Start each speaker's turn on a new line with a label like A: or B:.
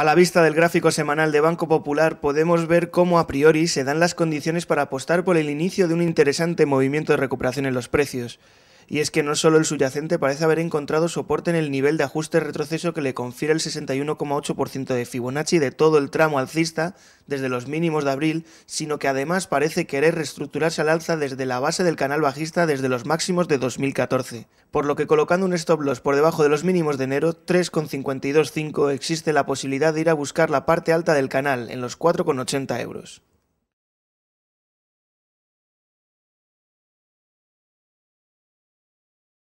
A: A la vista del gráfico semanal de Banco Popular podemos ver cómo a priori se dan las condiciones para apostar por el inicio de un interesante movimiento de recuperación en los precios y es que no solo el subyacente parece haber encontrado soporte en el nivel de ajuste-retroceso que le confiere el 61,8% de Fibonacci de todo el tramo alcista desde los mínimos de abril, sino que además parece querer reestructurarse al alza desde la base del canal bajista desde los máximos de 2014, por lo que colocando un stop loss por debajo de los mínimos de enero, 3,525, existe la posibilidad de ir a buscar la parte alta del canal en los 4,80 euros.